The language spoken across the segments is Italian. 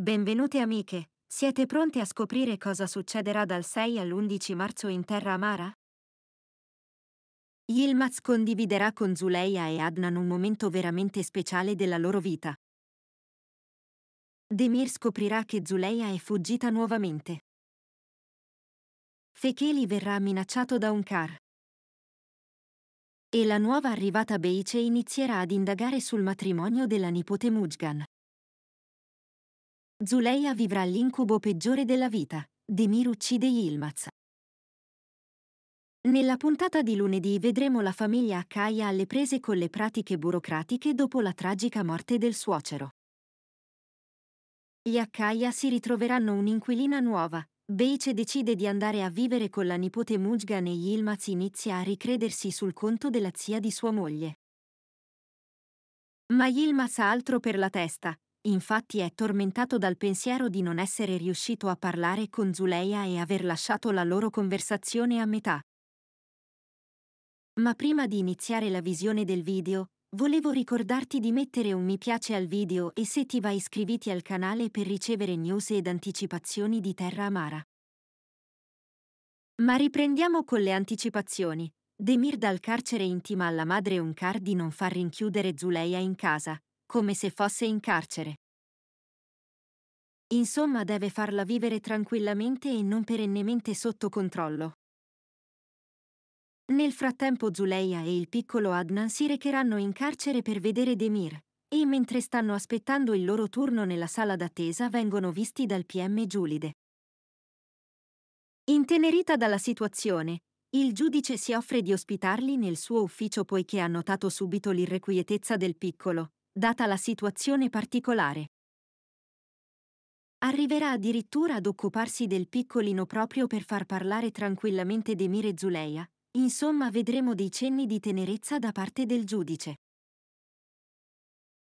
Benvenute amiche, siete pronte a scoprire cosa succederà dal 6 all'11 marzo in terra amara? Yilmaz condividerà con Zuleia e Adnan un momento veramente speciale della loro vita. Demir scoprirà che Zuleia è fuggita nuovamente. Fekeli verrà minacciato da un car. E la nuova arrivata Beice inizierà ad indagare sul matrimonio della nipote Mujgan. Zuleia vivrà l'incubo peggiore della vita. Demir uccide Yilmaz. Nella puntata di lunedì vedremo la famiglia Akaya alle prese con le pratiche burocratiche dopo la tragica morte del suocero. Gli Akaya si ritroveranno un'inquilina nuova. Beice decide di andare a vivere con la nipote Mujgan e Yilmaz inizia a ricredersi sul conto della zia di sua moglie. Ma Yilmaz ha altro per la testa, infatti è tormentato dal pensiero di non essere riuscito a parlare con Zuleia e aver lasciato la loro conversazione a metà. Ma prima di iniziare la visione del video, volevo ricordarti di mettere un mi piace al video e se ti va iscriviti al canale per ricevere news ed anticipazioni di Terra Amara. Ma riprendiamo con le anticipazioni. Demir dal carcere intima alla madre Unkar di non far rinchiudere Zuleia in casa, come se fosse in carcere. Insomma deve farla vivere tranquillamente e non perennemente sotto controllo. Nel frattempo Zuleia e il piccolo Adnan si recheranno in carcere per vedere Demir, e mentre stanno aspettando il loro turno nella sala d'attesa vengono visti dal PM Giulide. Intenerita dalla situazione, il giudice si offre di ospitarli nel suo ufficio poiché ha notato subito l'irrequietezza del piccolo, data la situazione particolare. Arriverà addirittura ad occuparsi del piccolino proprio per far parlare tranquillamente Demire Zuleia. Insomma, vedremo dei cenni di tenerezza da parte del giudice.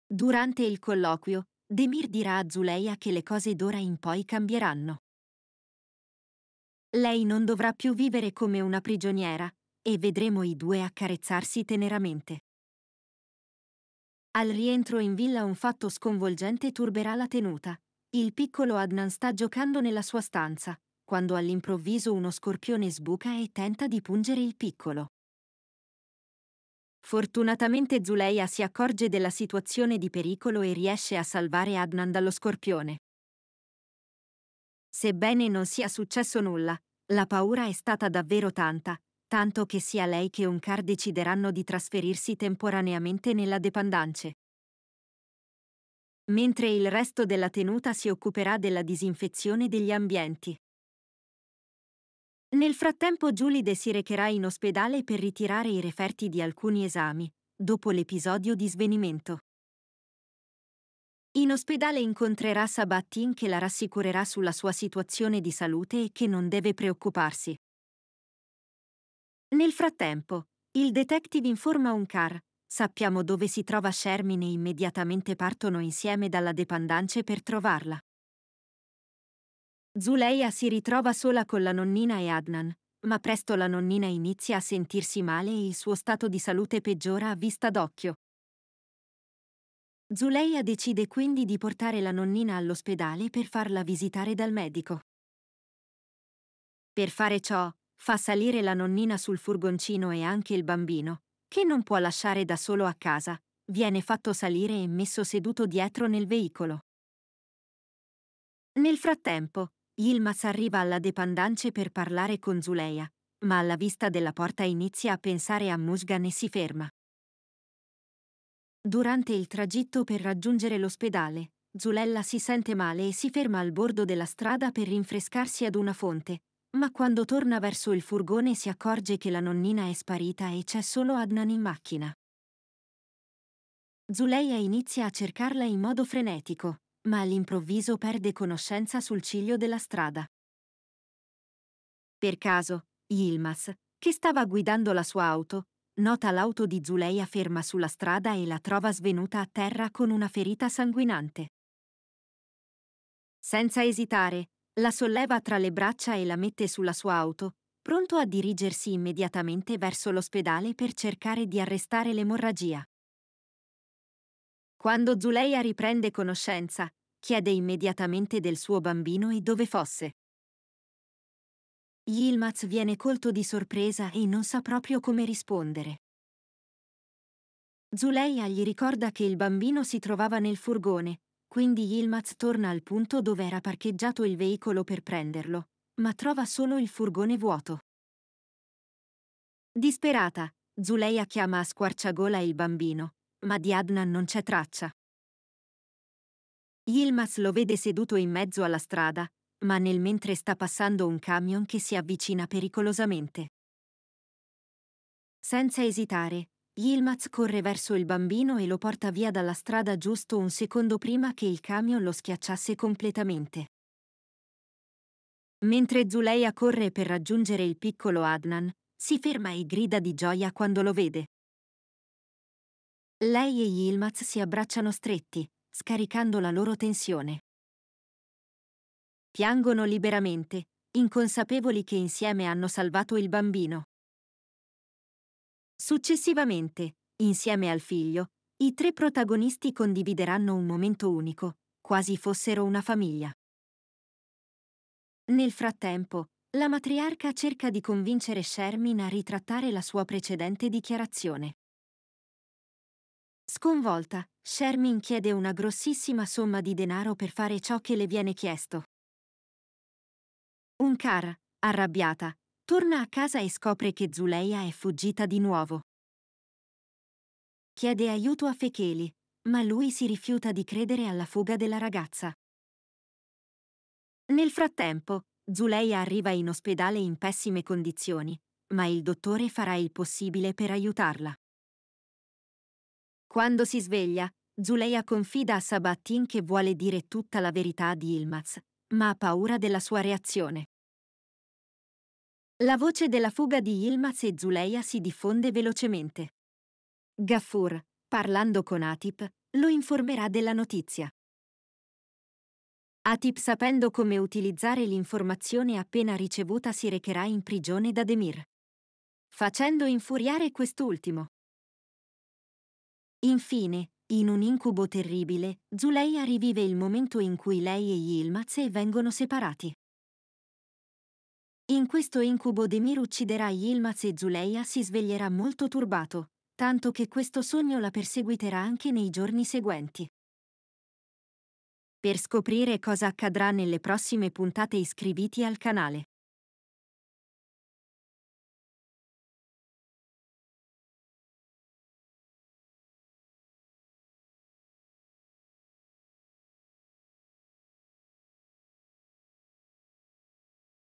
Durante il colloquio, Demir dirà a Zuleia che le cose d'ora in poi cambieranno. Lei non dovrà più vivere come una prigioniera, e vedremo i due accarezzarsi teneramente. Al rientro in villa un fatto sconvolgente turberà la tenuta. Il piccolo Adnan sta giocando nella sua stanza, quando all'improvviso uno scorpione sbuca e tenta di pungere il piccolo. Fortunatamente Zuleia si accorge della situazione di pericolo e riesce a salvare Adnan dallo scorpione. Sebbene non sia successo nulla, la paura è stata davvero tanta, tanto che sia lei che Onkar decideranno di trasferirsi temporaneamente nella dependance. Mentre il resto della tenuta si occuperà della disinfezione degli ambienti. Nel frattempo Giulide si recherà in ospedale per ritirare i referti di alcuni esami, dopo l'episodio di svenimento. In ospedale incontrerà Sabattin che la rassicurerà sulla sua situazione di salute e che non deve preoccuparsi. Nel frattempo, il detective informa un car. Sappiamo dove si trova Shermin e immediatamente partono insieme dalla dependance per trovarla. Zuleia si ritrova sola con la nonnina e Adnan, ma presto la nonnina inizia a sentirsi male e il suo stato di salute peggiora a vista d'occhio. Zuleia decide quindi di portare la nonnina all'ospedale per farla visitare dal medico. Per fare ciò, fa salire la nonnina sul furgoncino e anche il bambino, che non può lasciare da solo a casa, viene fatto salire e messo seduto dietro nel veicolo. Nel frattempo, Yilmaz arriva alla dependance per parlare con Zuleia, ma alla vista della porta inizia a pensare a Musgan e si ferma. Durante il tragitto per raggiungere l'ospedale, Zulella si sente male e si ferma al bordo della strada per rinfrescarsi ad una fonte, ma quando torna verso il furgone si accorge che la nonnina è sparita e c'è solo Adnan in macchina. Zuleia inizia a cercarla in modo frenetico, ma all'improvviso perde conoscenza sul ciglio della strada. Per caso, Yilmaz, che stava guidando la sua auto, nota l'auto di Zuleia ferma sulla strada e la trova svenuta a terra con una ferita sanguinante. Senza esitare, la solleva tra le braccia e la mette sulla sua auto, pronto a dirigersi immediatamente verso l'ospedale per cercare di arrestare l'emorragia. Quando Zuleia riprende conoscenza, chiede immediatamente del suo bambino e dove fosse. Yilmaz viene colto di sorpresa e non sa proprio come rispondere. Zuleia gli ricorda che il bambino si trovava nel furgone, quindi Yilmaz torna al punto dove era parcheggiato il veicolo per prenderlo, ma trova solo il furgone vuoto. Disperata, Zuleia chiama a squarciagola il bambino, ma di Adnan non c'è traccia. Yilmaz lo vede seduto in mezzo alla strada, ma nel mentre sta passando un camion che si avvicina pericolosamente. Senza esitare, Yilmaz corre verso il bambino e lo porta via dalla strada giusto un secondo prima che il camion lo schiacciasse completamente. Mentre Zuleia corre per raggiungere il piccolo Adnan, si ferma e grida di gioia quando lo vede. Lei e Yilmaz si abbracciano stretti, scaricando la loro tensione. Piangono liberamente, inconsapevoli che insieme hanno salvato il bambino. Successivamente, insieme al figlio, i tre protagonisti condivideranno un momento unico, quasi fossero una famiglia. Nel frattempo, la matriarca cerca di convincere Shermin a ritrattare la sua precedente dichiarazione. Sconvolta, Shermin chiede una grossissima somma di denaro per fare ciò che le viene chiesto. Un car, arrabbiata, Torna a casa e scopre che Zuleia è fuggita di nuovo. Chiede aiuto a Fecheli, ma lui si rifiuta di credere alla fuga della ragazza. Nel frattempo, Zuleia arriva in ospedale in pessime condizioni, ma il dottore farà il possibile per aiutarla. Quando si sveglia, Zuleia confida a Sabatin che vuole dire tutta la verità di Ilmaz, ma ha paura della sua reazione. La voce della fuga di Yilmaz e Zuleia si diffonde velocemente. Gaffur, parlando con Atip, lo informerà della notizia. Atip, sapendo come utilizzare l'informazione appena ricevuta, si recherà in prigione da Demir, facendo infuriare quest'ultimo. Infine, in un incubo terribile, Zuleia rivive il momento in cui lei e Yilmaz vengono separati. In questo incubo Demir ucciderà Yilmaz e Zuleia si sveglierà molto turbato, tanto che questo sogno la perseguiterà anche nei giorni seguenti. Per scoprire cosa accadrà nelle prossime puntate iscriviti al canale.